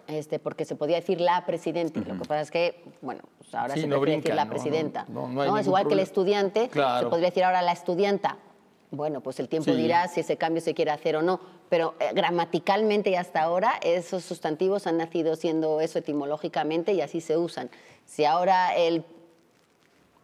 Este, porque se podía decir la presidenta. Lo que pasa es que, bueno, pues ahora se podría decir la presidenta. No, es igual que el estudiante, se podría decir ahora la estudianta bueno, pues el tiempo dirá si ese cambio se quiere hacer o no, pero eh, gramaticalmente y hasta ahora esos sustantivos han nacido siendo eso etimológicamente y así se usan. Si ahora el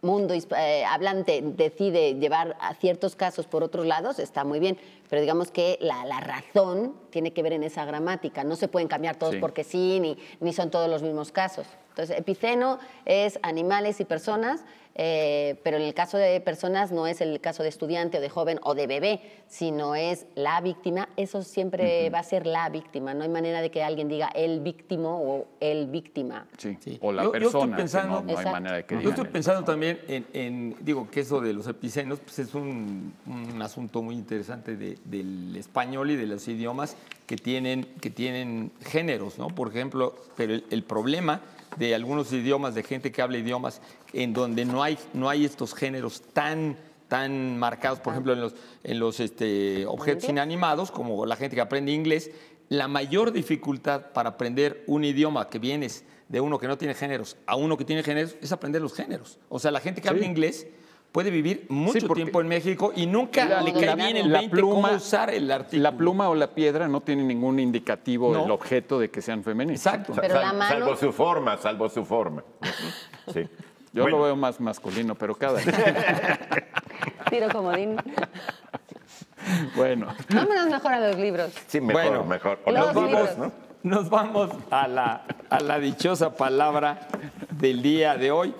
mundo eh, hablante decide llevar a ciertos casos por otros lados, está muy bien, pero digamos que la, razón tiene que ver en esa gramática. No se pueden cambiar todos porque sí, ni, ni, son todos los mismos casos. Entonces, epiceno es animales y personas, eh, pero en el caso de personas no es el caso de estudiante o de joven o de bebé, sino es la víctima. Eso siempre va a ser la víctima. No hay manera de que alguien diga el víctimo o el víctima. o la persona. Yo estoy pensando, también en, digo, que eso de los epicenos pues es un, un asunto muy interesante de del español y de los idiomas que tienen, géneros, ¿no? Por ejemplo, pero el, problema de algunos idiomas, de gente que habla idiomas, en donde no hay, estos géneros tan tan marcados, por ejemplo, en los, este, objetos inanimados, como la gente que aprende inglés, la mayor dificultad para aprender un idioma que vienes de uno que no tiene géneros a uno que tiene géneros es aprender los géneros. O sea, la gente que habla inglés puede vivir mucho tiempo en México y nunca le cae bien el 20 pluma, usar La pluma o la piedra no tiene ningún indicativo del objeto de que sean femeninos. Exacto. Salvo su forma, salvo su forma. Sí. Yo lo veo más masculino, pero cada Tiro comodín. Bueno. Vámonos mejor a los libros. Sí, mejor, mejor. los nos, libros. vamos, ¿no? nos vamos a la, a la dichosa palabra del día de hoy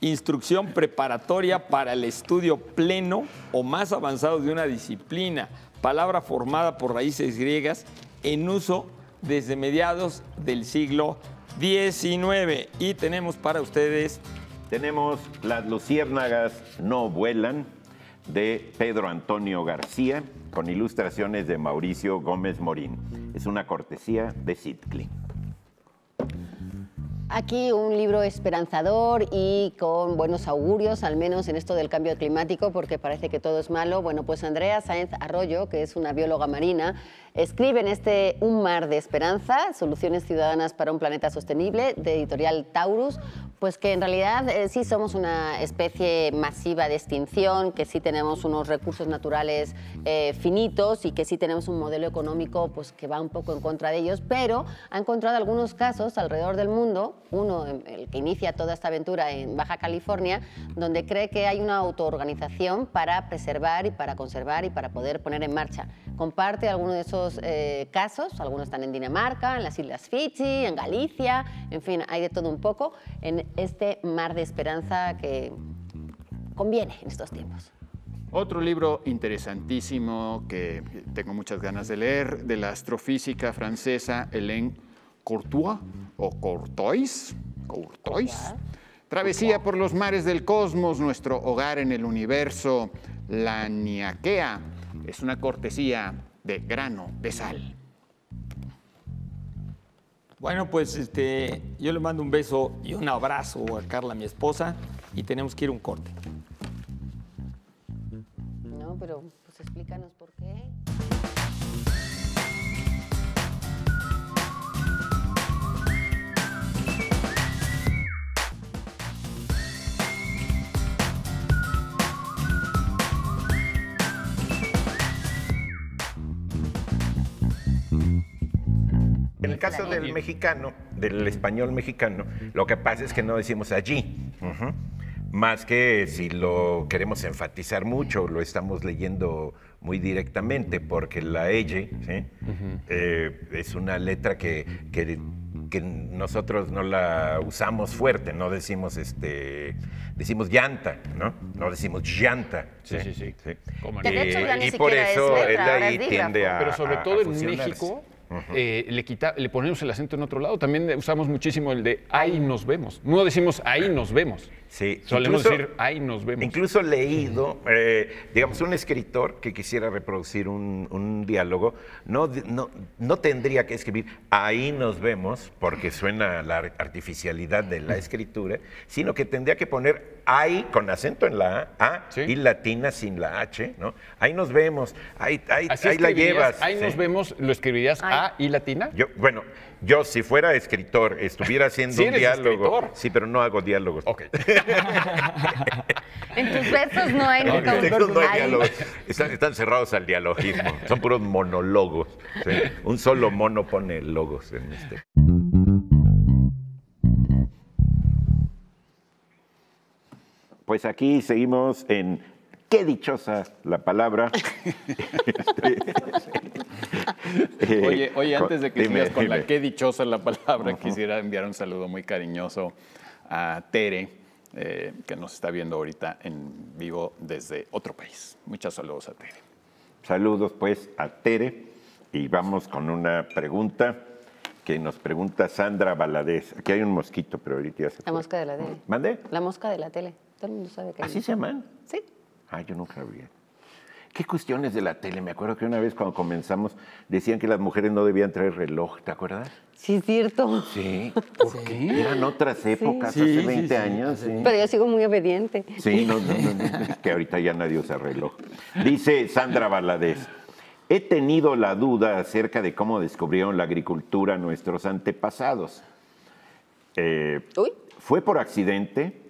instrucción preparatoria para el estudio pleno o más avanzado de una disciplina, palabra formada por raíces griegas en uso desde mediados del siglo XIX. Y tenemos para ustedes... Tenemos Las luciérnagas no vuelan de Pedro Antonio García con ilustraciones de Mauricio Gómez Morín. Es una cortesía de Sitclin. Aquí un libro esperanzador y con buenos augurios, al menos en esto del cambio climático, porque parece que todo es malo. Bueno, pues Andrea Sáenz Arroyo, que es una bióloga marina, escribe en este Un mar de esperanza, Soluciones Ciudadanas para un Planeta Sostenible, de editorial Taurus, pues que en realidad eh, sí somos una especie masiva de extinción, que sí tenemos unos recursos naturales eh, finitos y que sí tenemos un modelo económico pues, que va un poco en contra de ellos, pero ha encontrado algunos casos alrededor del mundo uno, el que inicia toda esta aventura en Baja California, donde cree que hay una autoorganización para preservar y para conservar y para poder poner en marcha. Comparte algunos de esos eh, casos, algunos están en Dinamarca, en las Islas Fiji, en Galicia, en fin, hay de todo un poco en este mar de esperanza que conviene en estos tiempos. Otro libro interesantísimo que tengo muchas ganas de leer, de la astrofísica francesa Hélène Courtois o Courtois, Travesía por los mares del cosmos, nuestro hogar en el universo, la niaquea. Es una cortesía de grano de sal. Bueno, pues este, yo le mando un beso y un abrazo a Carla, mi esposa, y tenemos que ir a un corte. No, pero pues explícanos por qué. En el caso del mexicano, del español mexicano, lo que pasa es que no decimos allí. Más que si lo queremos enfatizar mucho, lo estamos leyendo muy directamente, porque la L eh, es una letra que, que, nosotros no la usamos fuerte, no decimos este decimos llanta, ¿no? No decimos llanta. Sí, sí, sí. y por eso es él ahí tiende a. Pero sobre todo en México eh, le, quita, le ponemos el acento en otro lado. También usamos muchísimo el de ahí nos vemos. No decimos ahí nos vemos. Sí. Solemos decir ahí nos vemos. Incluso leído, eh, digamos, un escritor que quisiera reproducir un, diálogo, no, no, no, tendría que escribir ahí nos vemos, porque suena la artificialidad de la escritura, sino que tendría que poner ahí con acento en la A, y latina sin la H, ¿no? Ahí nos vemos, ahí, ahí, la llevas. Ahí nos vemos, lo escribirías ahí y latina? bueno, yo si fuera escritor, estuviera haciendo un diálogo. Sí, pero no hago diálogos. Ok. en tus versos no hay, en tus no hay diálogos. Están, cerrados al dialogismo. Son puros monólogos. Un solo mono pone logos en este. Pues aquí seguimos en qué dichosa la palabra. Este, eh, oye, oye, antes de que sigas con la qué dichosa la palabra, quisiera enviar un saludo muy cariñoso a Tere, eh, que nos está viendo ahorita en vivo desde otro país. Muchas saludos a Tere. Saludos pues a Tere y vamos con una pregunta que nos pregunta Sandra Valadez. Aquí hay un mosquito, pero ahorita ya se La mosca de la tele. ¿Mande? La mosca de la tele. Todo el mundo sabe que ¿Así se llaman? Sí. Ah, yo nunca vi. ¿Qué cuestiones de la tele? Me acuerdo que una vez cuando comenzamos decían que las mujeres no debían traer reloj, ¿te acuerdas? Sí, es cierto. Sí, ¿por qué? Eran otras épocas, hace 20 años. Pero yo sigo muy obediente. Sí, no, no, no, que ahorita ya nadie usa reloj. Dice Sandra Valadez, he tenido la duda acerca de cómo descubrieron la agricultura nuestros antepasados. Eh, ¿Fue por accidente?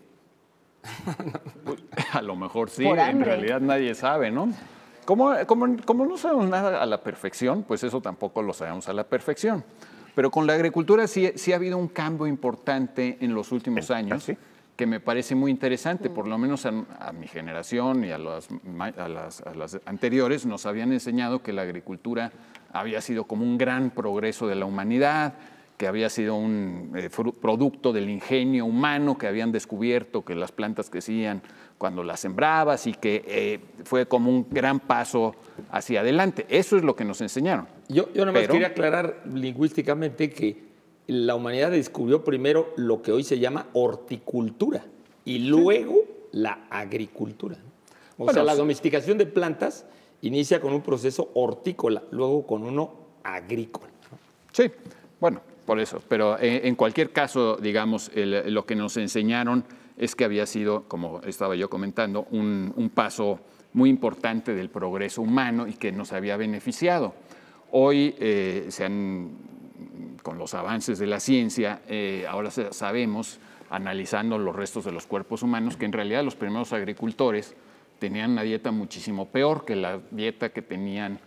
a lo mejor sí, en realidad nadie sabe, ¿no? Como, no sabemos nada a la perfección, pues eso tampoco lo sabemos a la perfección. Pero con la agricultura sí, sí ha habido un cambio importante en los últimos eh, años que me parece muy interesante, mm. por lo menos a, mi generación y a las, a las, anteriores nos habían enseñado que la agricultura había sido como un gran progreso de la humanidad, que había sido un eh, producto del ingenio humano, que habían descubierto que las plantas crecían cuando las sembrabas y que eh, fue como un gran paso hacia adelante. Eso es lo que nos enseñaron. Yo, yo más quería aclarar lingüísticamente que la humanidad descubrió primero lo que hoy se llama horticultura y luego la agricultura. O sea, la domesticación de plantas inicia con un proceso hortícola, luego con uno agrícola. Sí, bueno, por eso, pero eh, en, cualquier caso, digamos, lo que nos enseñaron es que había sido, como estaba yo comentando, un, paso muy importante del progreso humano y que nos había beneficiado. Hoy eh, con los avances de la ciencia, eh, ahora sabemos, analizando los restos de los cuerpos humanos, que en realidad los primeros agricultores tenían una dieta muchísimo peor que la dieta que tenían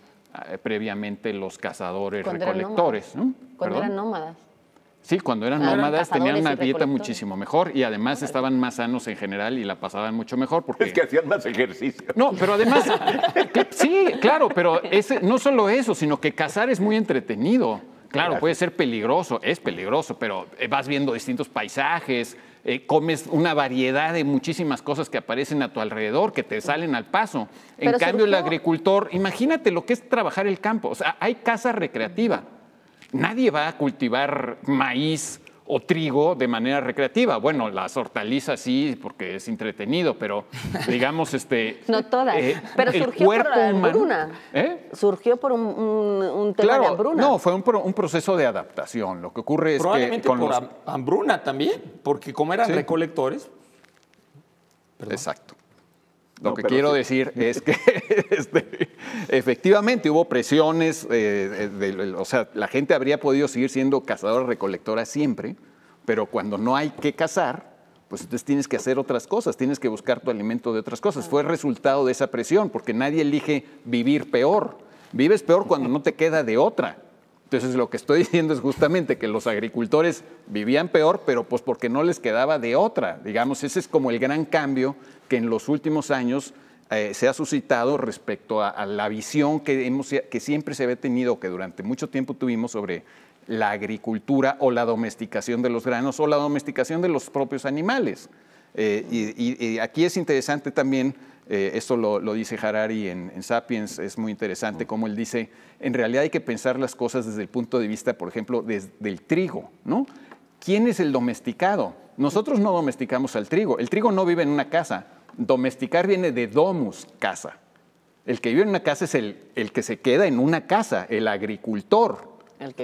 eh, previamente los cazadores recolectores. ¿no? Cuando eran nómadas. Sí, cuando eran nómadas tenían una dieta muchísimo mejor y además estaban más sanos en general y la pasaban mucho mejor porque es que hacían más ejercicio. No, pero además sí, claro, pero no solo eso, sino que cazar es muy entretenido. Claro, puede ser peligroso, es peligroso, pero eh, vas viendo distintos paisajes, eh, comes una variedad de muchísimas cosas que aparecen a tu alrededor, que te salen al paso. En cambio, el agricultor, imagínate lo que es trabajar el campo. O sea, hay casa recreativa nadie va a cultivar maíz o trigo de manera recreativa. Bueno, las hortalizas sí, porque es entretenido, pero digamos, este... no todas, eh, pero surgió por la hambruna. ¿Eh? Surgió por un, tema claro, de hambruna. No, fue un, proceso de adaptación. Lo que ocurre es que... Probablemente por hambruna también, porque como eran recolectores... Exacto. Lo que quiero decir es que este, efectivamente hubo presiones, eh, eh, o sea, la gente habría podido seguir siendo cazadora-recolectora siempre, pero cuando no hay que cazar, pues entonces tienes que hacer otras cosas, tienes que buscar tu alimento de otras cosas. Fue resultado de esa presión, porque nadie elige vivir peor. Vives peor cuando no te queda de otra. Entonces lo que estoy diciendo es justamente que los agricultores vivían peor, pero pues porque no les quedaba de otra. Digamos, ese es como el gran cambio que en los últimos años eh, se ha suscitado respecto a, la visión que, hemos, que siempre se había tenido, que durante mucho tiempo tuvimos sobre la agricultura o la domesticación de los granos o la domesticación de los propios animales. Eh, y aquí es interesante también eh, esto lo, dice Harari en, Sapiens, es muy interesante mm. como él dice, en realidad hay que pensar las cosas desde el punto de vista, por ejemplo, del trigo, ¿no? ¿Quién es el domesticado? Nosotros no domesticamos al trigo, el trigo no vive en una casa, domesticar viene de domus, casa. El que vive en una casa es el, el que se queda en una casa, el agricultor,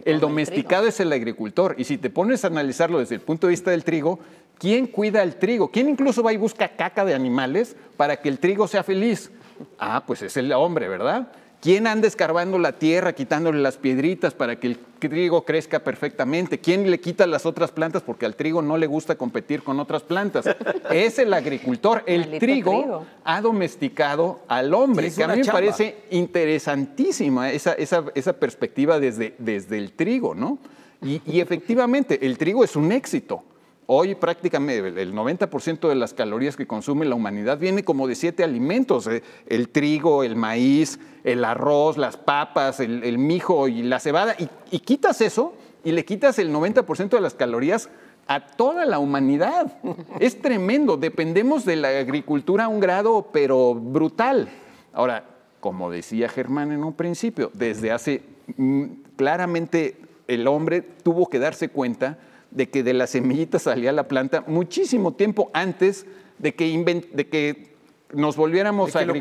el, domesticado es el agricultor. Y si te pones a analizarlo desde el punto de vista del trigo, ¿Quién cuida el trigo? ¿Quién incluso va y busca caca de animales para que el trigo sea feliz? Ah, pues es el hombre, ¿verdad? ¿Quién anda escarbando la tierra, quitándole las piedritas para que el trigo crezca perfectamente? ¿Quién le quita las otras plantas? Porque al trigo no le gusta competir con otras plantas. Es el agricultor. El trigo, ha domesticado al hombre, que a mí me parece interesantísima esa, esa, perspectiva desde, desde, el trigo, ¿no? y efectivamente, el trigo es un éxito. Hoy prácticamente el 90% de las calorías que consume la humanidad viene como de siete alimentos, eh, el trigo, el maíz, el arroz, las papas, el, mijo y la cebada. Y, y quitas eso y le quitas el 90% de las calorías a toda la humanidad. Es tremendo, dependemos de la agricultura a un grado, pero brutal. Ahora, como decía Germán en un principio, desde hace mm, claramente el hombre tuvo que darse cuenta de que de la semillita salía la planta muchísimo tiempo antes de que, de que nos volviéramos a ¿no?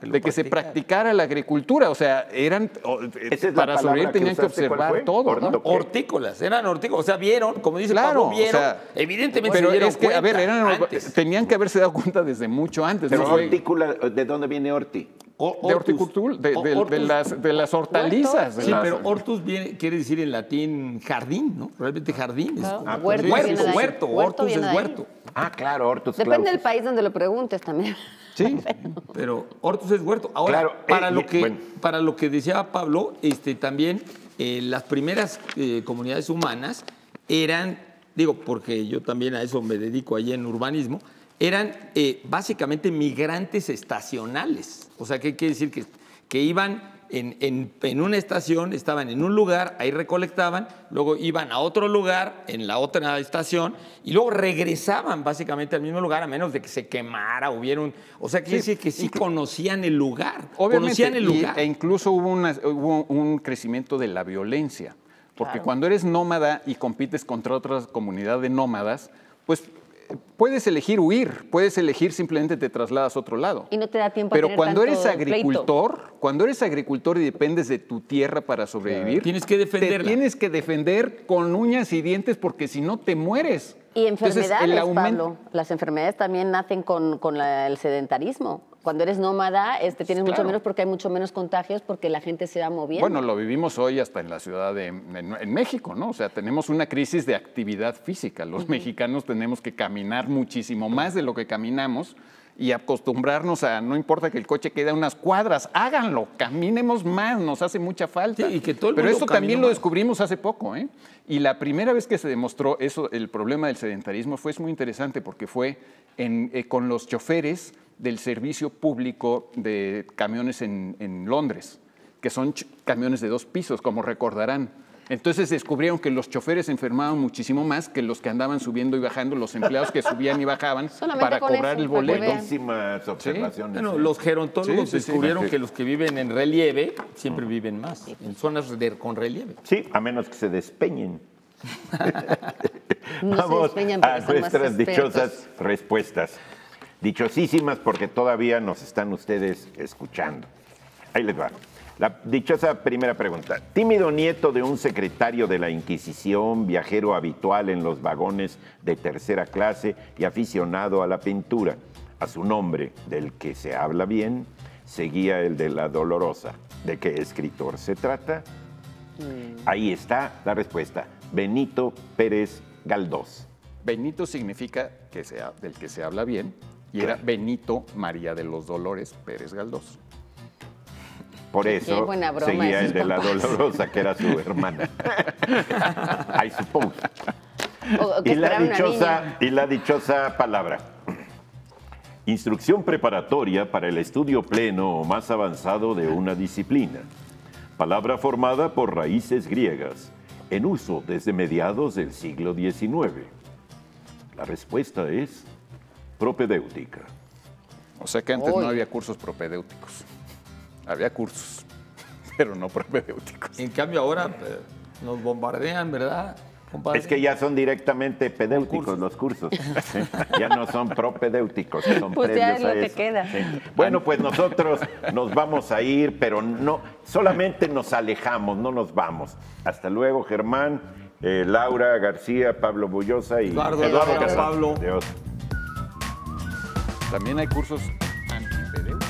de que se practicara la agricultura. O sea, eran eh, para sobrevivir tenían que observar todo, ¿no? Hortícolas, eran hortícolas. O sea, vieron, como dice claro, vieron. evidentemente pero que, a ver, tenían que haberse dado cuenta desde mucho antes. hortícola, ¿de dónde viene horti? de horticultura, de, las, de las hortalizas. Sí, pero hortus quiere decir en latín jardín, ¿no? Realmente jardín. Ah, huerto, huerto, hortus es huerto. Ah, claro, hortus. Depende del país donde lo preguntes también. Sí, pero hortus es huerto. Ahora, eh, para, lo que, para lo que decía Pablo, este, también eh, las primeras eh, comunidades humanas eran, digo, porque yo también a eso me dedico allí en urbanismo, eran básicamente migrantes estacionales. O sea, ¿qué quiere decir? Que, que iban en, una estación, estaban en un lugar, ahí recolectaban, luego iban a otro lugar, en la otra estación, y luego regresaban básicamente al mismo lugar, a menos de que se quemara, hubiera un... O sea, quiere decir que sí conocían el lugar, obviamente, conocían el lugar. e incluso hubo, un crecimiento de la violencia, porque cuando eres nómada y compites contra otra comunidad de nómadas, pues puedes elegir huir, puedes elegir simplemente te trasladas a otro lado. Y no te da tiempo. Pero cuando eres agricultor, cuando eres agricultor y dependes de tu tierra para sobrevivir, tienes que defenderla. Te tienes que defender con uñas y dientes porque si no te mueres. Y enfermedades, Pablo. Las enfermedades también nacen con, el sedentarismo cuando eres nómada este, tienes mucho menos porque hay mucho menos contagios porque la gente se va moviendo. Bueno, lo vivimos hoy hasta en la ciudad de en, México, ¿no? O sea, tenemos una crisis de actividad física. Los mexicanos tenemos que caminar muchísimo más de lo que caminamos y acostumbrarnos a no importa que el coche quede a unas cuadras, háganlo, caminemos más, nos hace mucha falta. y que todo Pero eso también lo descubrimos hace poco, ¿eh? Y la primera vez que se demostró eso, el problema del sedentarismo fue es muy interesante porque fue eh, con los choferes del servicio público de camiones en, Londres, que son camiones de dos pisos, como recordarán. Entonces descubrieron que los choferes enfermaban muchísimo más que los que andaban subiendo y bajando, los empleados que subían y bajaban para cobrar el boleto. observaciones. ¿eh? los gerontólogos descubrieron que los que viven en relieve siempre mm. viven más, en zonas de, con relieve. Sí, a menos que se despeñen. no Vamos a nuestras dichosas respuestas. Dichosísimas porque todavía nos están ustedes escuchando. Ahí les va. La dichosa primera pregunta. Tímido nieto de un secretario de la Inquisición, viajero habitual en los vagones de tercera clase y aficionado a la pintura. A su nombre, del que se habla bien, seguía el de la dolorosa. ¿De qué escritor se trata? Mm. Ahí está la respuesta. Benito Pérez Galdós. Benito significa que sea, del que se habla bien y era Benito María de los Dolores Pérez Galdós. Por eso seguía el de la Dolorosa, que era su hermana. I suppose. y la dichosa palabra. Instrucción preparatoria para el estudio pleno o más avanzado de una disciplina. Palabra formada por raíces griegas, en uso desde mediados del siglo XIX? La respuesta es propedéutica. O sea que antes no había cursos propedéuticos. Había cursos, pero no propedéuticos. En cambio ahora eh, nos bombardean, ¿verdad? Es que ya son directamente pedéuticos los cursos. Ya no son propedéuticos, son pues ya queda. Bueno, pues nosotros nos vamos a ir, pero no, solamente nos alejamos, no nos vamos. Hasta luego, Germán, eh, Laura García, Pablo Bullosa y Eduardo, Eduardo Pablo. También hay cursos antipedéuticos.